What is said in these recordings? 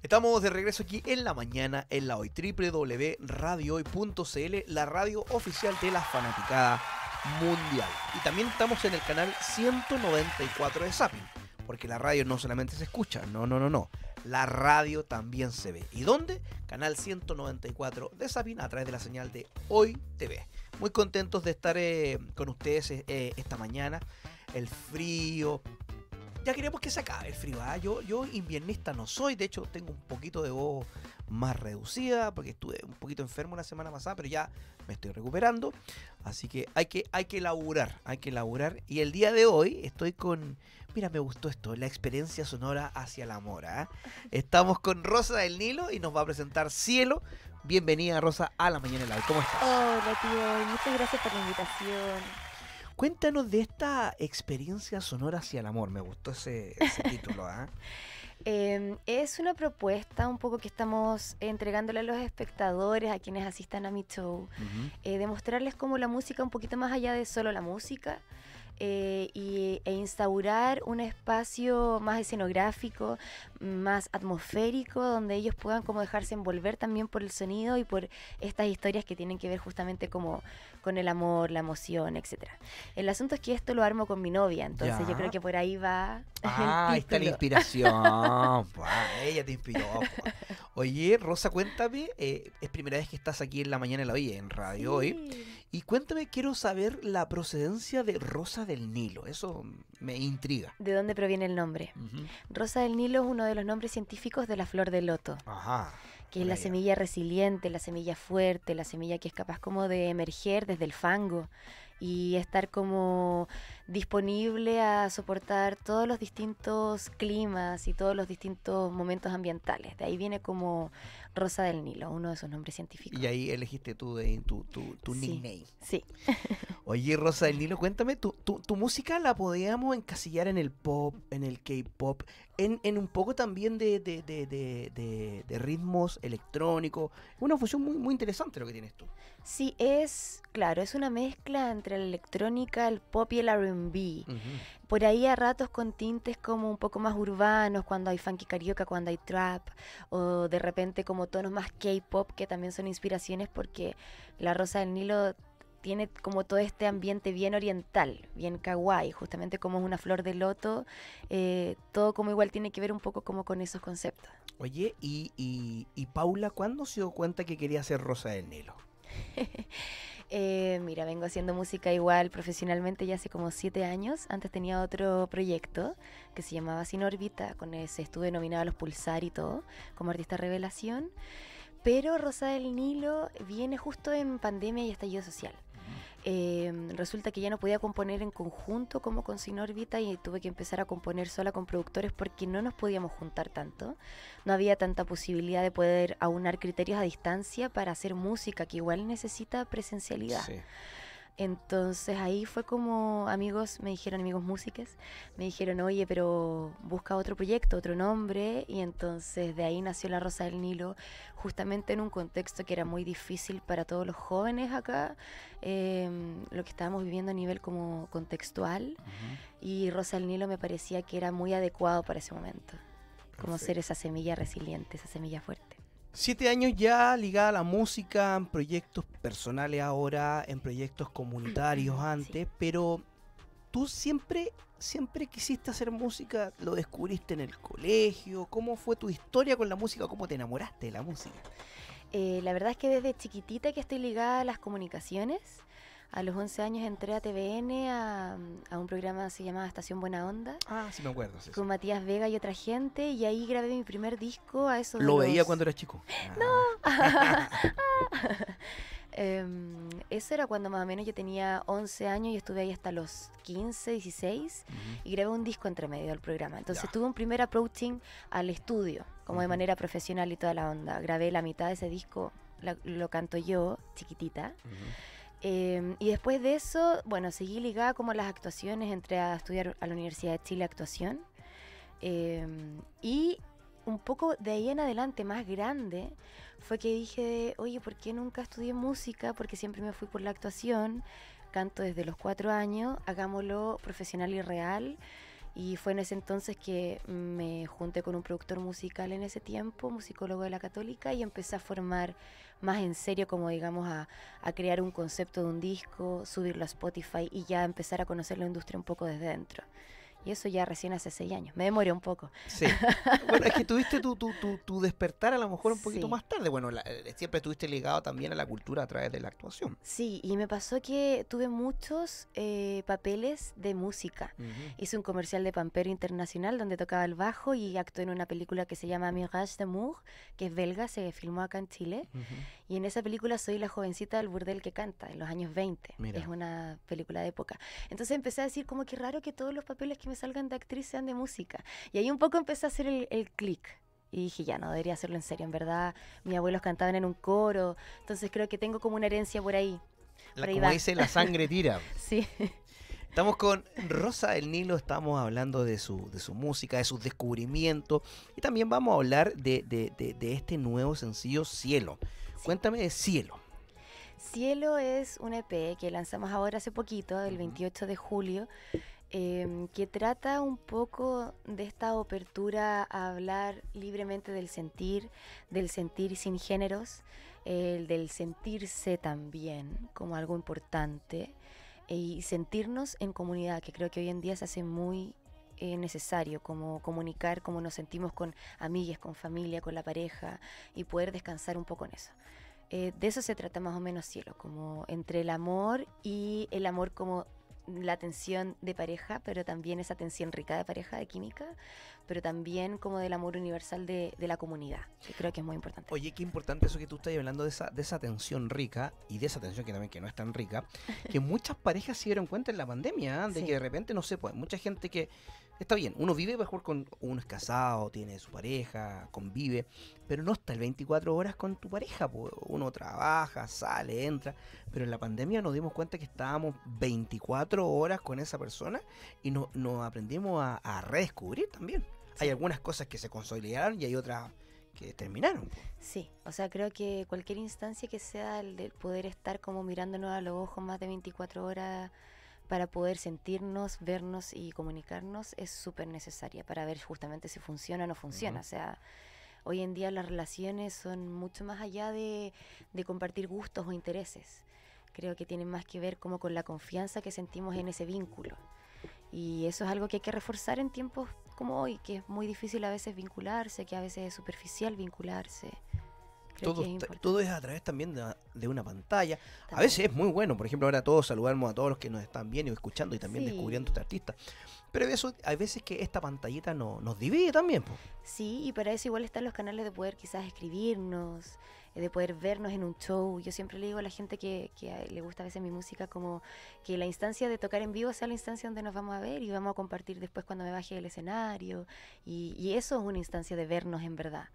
Estamos de regreso aquí en la mañana, en la hoy, www.radiohoy.cl, la radio oficial de la fanaticada mundial. Y también estamos en el canal 194 de Zapping, porque la radio no solamente se escucha, no, no, no, no. La radio también se ve. ¿Y dónde? Canal 194 de Zapping a través de la señal de Hoy TV. Muy contentos de estar eh, con ustedes eh, esta mañana. El frío, ya queremos que se acabe el frío. ¿ah? Yo, yo inviernista no soy, de hecho tengo un poquito de voz más reducida porque estuve un poquito enfermo la semana pasada, pero ya me estoy recuperando. Así que hay que, hay que laburar, hay que laburar. Y el día de hoy estoy con, mira, me gustó esto, la experiencia sonora hacia la mora. ¿ah? Estamos con Rosa del Nilo y nos va a presentar Cielo. Bienvenida Rosa a la mañana live. ¿Cómo estás? Hola tío, muchas gracias por la invitación. Cuéntanos de esta experiencia sonora hacia el amor. Me gustó ese, título. ¿ah? Em, es una propuesta un poco que estamos entregándole a los espectadores, a quienes asistan a mi show, eh, de mostrarles demostrarles cómo la música, un poquito más allá de solo la música, eh, y, e instaurar un espacio más escenográfico, más atmosférico, donde ellos puedan como dejarse envolver también por el sonido y por estas historias que tienen que ver justamente como con el amor, la emoción, etcétera. El asunto es que esto lo armo con mi novia, entonces yo creo que por ahí va. Ah, está la inspiración. Pues, ah, ella te inspiró. Pues. Oye, Rosa, cuéntame, eh, es primera vez que estás aquí en la mañana de la hoy en radio hoy. Y cuéntame, quiero saber la procedencia de Rosa del Nilo. Eso me intriga. ¿De dónde proviene el nombre? Rosa del Nilo es uno de los nombres científicos de la flor de loto. Ajá, que es la semilla resiliente, la semilla fuerte, la semilla que es capaz como de emerger desde el fango y estar como disponible a soportar todos los distintos climas y todos los distintos momentos ambientales. De ahí viene como Rosa del Nilo, uno de sus nombres científicos. Y ahí elegiste tú tu, tu, nickname. Sí. Oye, Rosa del Nilo, cuéntame, ¿tu, tu, tu música la podíamos encasillar en el pop, en el K-pop, en, un poco también de, de, de, de ritmos electrónicos. Una función muy, muy interesante lo que tienes tú. Sí, es, claro, es una mezcla entre la electrónica, el pop y el RB. Por ahí a ratos con tintes como un poco más urbanos, cuando hay funky carioca, cuando hay trap, o de repente como tonos más K-pop, que también son inspiraciones porque La Rosa del Nilo tiene como todo este ambiente bien oriental, bien kawaii, justamente como es una flor de loto, eh, todo como igual tiene que ver un poco como con esos conceptos. Oye, y, y Paula, ¿cuándo se dio cuenta que quería hacer Rosa del Nilo? Eh, mira, vengo haciendo música igual profesionalmente ya hace como siete años. Antes tenía otro proyecto que se llamaba Sin órbita, con ese estuve nominada a los Pulsar y todo, como artista revelación. Pero Rosa del Nilo viene justo en pandemia y estallido social. Em, resulta que ya no podía componer en conjunto como con órbita y tuve que empezar a componer sola con productores porque no nos podíamos juntar tanto. No había tanta posibilidad de poder aunar criterios a distancia para hacer música que igual necesita presencialidad. Entonces ahí fue como amigos, me dijeron amigos músicos, me dijeron, oye, pero busca otro proyecto, otro nombre. Y entonces de ahí nació La Rosa del Nilo, justamente en un contexto que era muy difícil para todos los jóvenes acá, em, lo que estábamos viviendo a nivel como contextual. Y Rosa del Nilo me parecía que era muy adecuado para ese momento, como ser esa semilla resiliente, esa semilla fuerte. Siete años ya ligada a la música, en proyectos personales ahora, en proyectos comunitarios antes, pero tú siempre, siempre quisiste hacer música, lo descubriste en el colegio, ¿cómo fue tu historia con la música? ¿Cómo te enamoraste de la música? Eh, la verdad es que desde chiquitita que estoy ligada a las comunicaciones, a los 11 años entré a TVN a, un programa se llamaba Estación Buena Onda. Ah, sí con Matías Vega y otra gente y ahí grabé mi primer disco a eso. ¿Lo veía cuando era chico? No. Ah. Em, eso era cuando más o menos yo tenía 11 años y estuve ahí hasta los 15, 16 y grabé un disco entre medio del programa. Entonces tuve un primer approaching al estudio, como de manera profesional y toda la onda. Grabé la mitad de ese disco, lo canto yo, chiquitita. Em, y después de eso, bueno, seguí ligada como las actuaciones, entré a estudiar a la Universidad de Chile actuación. Em, y un poco de ahí en adelante, más grande, fue que dije, oye, ¿por qué nunca estudié música? Porque siempre me fui por la actuación, canto desde los cuatro años, hagámoslo profesional y real. Y fue en ese entonces que me junté con un productor musical en ese tiempo, musicólogo de la católica, y empecé a formar más en serio, como digamos, a, a crear un concepto de un disco, subirlo a Spotify y ya empezar a conocer la industria un poco desde dentro. Y eso ya recién hace seis años. Me demoré un poco. Sí. bueno, es que tuviste tu, tu, tu, despertar a lo mejor un poquito más tarde. Bueno, eh, siempre estuviste ligado también a la cultura a través de la actuación. Sí, y me pasó que tuve muchos eh, papeles de música. Hice un comercial de Pampero Internacional donde tocaba el bajo y actué en una película que se llama Mirage Moore, que es belga, se filmó acá en Chile. Y en esa película soy la jovencita del burdel que canta, en los años 20. Es una película de época. Entonces empecé a decir como que raro que todos los papeles que me salgan de actriz sean de música. Y ahí un poco empecé a hacer el, el clic. Y dije, ya, no debería hacerlo en serio, en verdad. Mis abuelos cantaban en un coro. Entonces creo que tengo como una herencia por ahí. La, como dice, la sangre tira. sí. Estamos con Rosa del Nilo, estamos hablando de su, de su música, de sus descubrimientos y también vamos a hablar de, de, de, este nuevo sencillo Cielo. Cuéntame de Cielo. Cielo es un EP que lanzamos ahora hace poquito, el 28 de julio. Em, que trata un poco de esta apertura a hablar libremente del sentir, del sentir sin géneros, el del sentirse también como algo importante eh, y sentirnos en comunidad, que creo que hoy en día se hace muy eh, necesario, como comunicar cómo nos sentimos con amigas, con familia, con la pareja y poder descansar un poco en eso. Eh, de eso se trata más o menos cielo, como entre el amor y el amor como la atención de pareja, pero también esa atención rica de pareja, de química, pero también como del amor universal de, de la comunidad, que creo que es muy importante. Oye, qué importante eso que tú estás hablando de esa, de esa tensión rica y de esa atención que también que no es tan rica, que muchas parejas se dieron cuenta en la pandemia, ¿eh? de que de repente, no se puede, mucha gente que Está bien, uno vive mejor con. Uno es casado, tiene su pareja, convive, pero no está el 24 horas con tu pareja. Uno trabaja, sale, entra. Pero en la pandemia nos dimos cuenta que estábamos 24 horas con esa persona y nos aprendimos a, a, redescubrir también. Hay algunas cosas que se consolidaron y hay otras que terminaron. Sí, o sea, creo que cualquier instancia que sea el poder estar como mirándonos a los ojos más de 24 horas para poder sentirnos, vernos y comunicarnos es súper necesaria para ver justamente si funciona o no funciona. O sea, hoy en día las relaciones son mucho más allá de, de compartir gustos o intereses. Creo que tienen más que ver como con la confianza que sentimos en ese vínculo. Y eso es algo que hay que reforzar en tiempos como hoy, que es muy difícil a veces vincularse, que a veces es superficial vincularse. Todo, es a través también de, una pantalla. A veces es muy bueno, por ejemplo, ahora todos saludamos a todos los que nos están viendo y escuchando y también descubriendo este artista. Pero hay veces que esta pantallita nos divide también. Sí, y para eso igual están los canales de poder quizás escribirnos, eh, de poder vernos en un show. Yo siempre le digo a la gente que, eh, le gusta a veces mi música como que la instancia de tocar en vivo sea la instancia donde nos vamos a ver y vamos a compartir después cuando me baje del escenario. y eso es una instancia de vernos en verdad.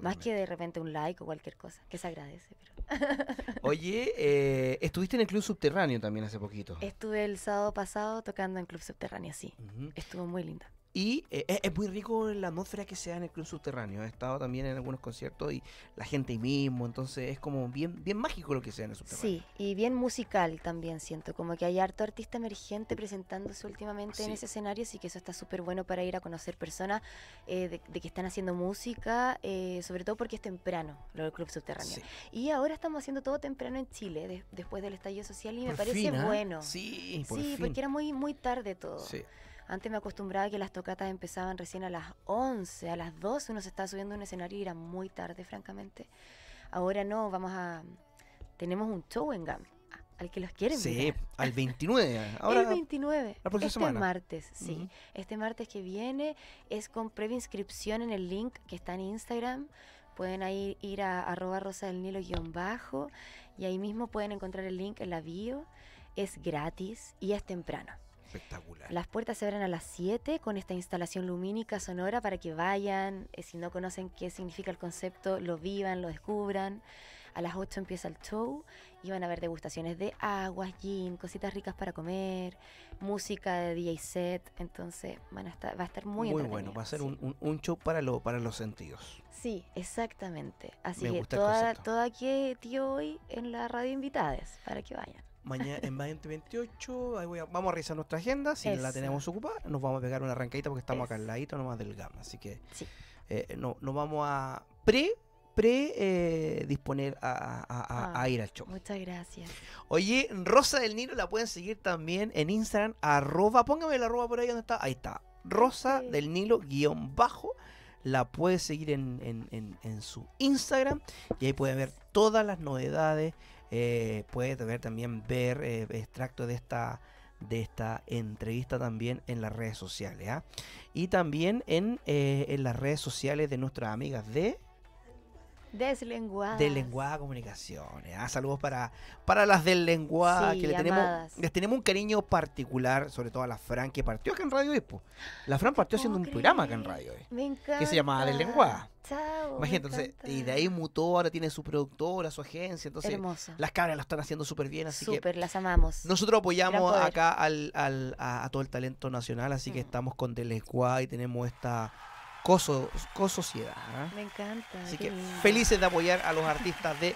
Más que de repente un like o cualquier cosa, que se agradece. Oye, eh, estuviste en el Club Subterráneo también hace poquito. Estuve el sábado pasado tocando en Club Subterráneo, sí. Estuvo muy linda. Y eh, es muy rico la atmósfera que sea en el club subterráneo. He estado también en algunos conciertos y la gente mismo, entonces es como bien, bien mágico lo que sea en el subterráneo. Sí, y bien musical también siento, como que hay harto artista emergente presentándose últimamente en ese escenario, así que eso está súper bueno para ir a conocer personas eh, de, que están haciendo música, eh, sobre todo porque es temprano lo del club subterráneo. Y ahora estamos haciendo todo temprano en Chile, después del estallido social, y me parece ¿ah? bueno. Sí, sí porque era muy, muy tarde todo. Sí. Antes me acostumbraba que las tocatas empezaban recién a las 11, a las 12 uno se estaba subiendo a un escenario y era muy tarde, francamente. Ahora no, vamos a... Tenemos un show en GAM, al que los quieren Sí, al 29. Ahora, el 29. este martes, sí. Este martes que viene es con previa inscripción en el link que está en Instagram. Pueden ir a arroba rosa del nilo guión bajo y ahí mismo pueden encontrar el link en la bio. Es gratis y es temprano. Espectacular. Las puertas se abren a las 7 con esta instalación lumínica sonora para que vayan, eh, si no conocen qué significa el concepto, lo vivan, lo descubran. A las 8 empieza el show y van a haber degustaciones de aguas, gin, cositas ricas para comer, música de DJ set. Entonces van a estar, va a estar muy Muy bueno, va a ser un, show para, lo, para los sentidos. Sí, exactamente. Así que toda, toda que tío hoy en la radio invitades para que vayan. Mañana en 2028, ahí vamos a revisar nuestra agenda. Si la tenemos ocupada, nos vamos a pegar una arrancadita porque estamos acá al ladito nomás del GAM. Así que eh, no, nos vamos a pre pre eh, disponer a, a, ah, ir al show. Muchas gracias. Oye, Rosa del Nilo la pueden seguir también en Instagram, arroba, póngame la arroba por ahí donde está. Ahí está. Rosa del Nilo guión bajo la puede seguir en, su Instagram y ahí puede ver todas las novedades. Puedes eh, puede ver, también ver eh, extracto extractos de esta de esta entrevista también en las redes sociales ¿ah? y también en, eh, en las redes sociales de nuestras amigas de Deslenguada. Deslenguada Comunicaciones. Ah, saludos para, para las del que le tenemos, les tenemos un cariño particular, sobre todo a la Fran, que partió acá en Radio Expo. La Fran partió haciendo un programa acá en Radio Expo. Que se llamaba Deslenguada. Chao, Imagínate, y de ahí mutó, ahora tiene su productora, su agencia. Entonces, las cabras lo están haciendo súper bien, así las amamos. Nosotros apoyamos acá al, al, a, todo el talento nacional, así que mm. estamos con Deslenguada y tenemos esta Cosociedad. sociedad ¿eh? Me encanta. Así que felices de apoyar a los artistas de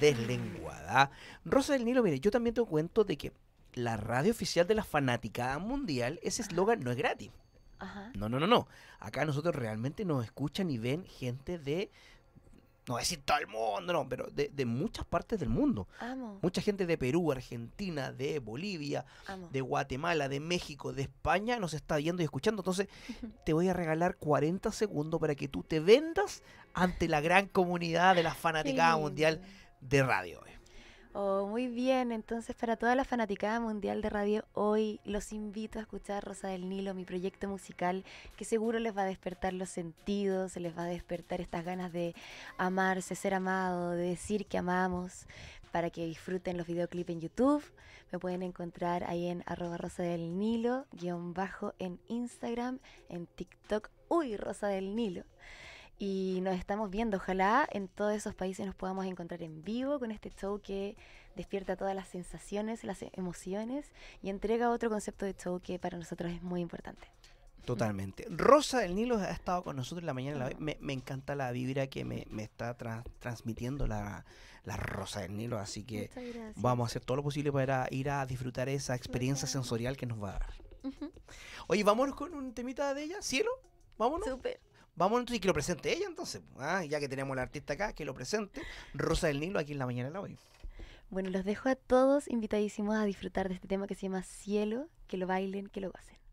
Deslenguada. Rosa del Nilo, mire, yo también te cuento de que la radio oficial de la fanaticada mundial, ese eslogan no es gratis. Ajá. No, no, no, no. Acá nosotros realmente nos escuchan y ven gente de no decir todo el mundo, no, pero de, muchas partes del mundo. Mucha gente de Perú, Argentina, de Bolivia, de Guatemala, de México, de España nos está viendo y escuchando. Entonces, te voy a regalar 40 segundos para que tú te vendas ante la gran comunidad de la fanaticada mundial de radio. Oh, muy bien, entonces para toda la fanaticada mundial de radio hoy los invito a escuchar Rosa del Nilo, mi proyecto musical que seguro les va a despertar los sentidos, les va a despertar estas ganas de amarse, ser amado, de decir que amamos, para que disfruten los videoclips en YouTube. Me pueden encontrar ahí en arroba Rosa del Nilo, guión bajo en Instagram, en TikTok, uy, Rosa del Nilo y nos estamos viendo. Ojalá en todos esos países nos podamos encontrar en vivo con este show que despierta todas las sensaciones, las emociones y entrega otro concepto de show que para nosotros es muy importante. Totalmente. Rosa del Nilo ha estado con nosotros en la mañana. me, encanta la vibra que me, está transmitiendo la, la, Rosa del Nilo. Así que vamos a hacer todo lo posible para ir a disfrutar esa experiencia sensorial que nos va a dar. Oye, vámonos con un temita de ella. ¿Cielo? Vámonos. Súper. Vamos y que lo presente ella entonces. Ah, ya que tenemos la artista acá, que lo presente. Rosa del Nilo aquí en la mañana la hoy. Bueno, los dejo a todos invitadísimos a disfrutar de este tema que se llama Cielo, que lo bailen, que lo gocen.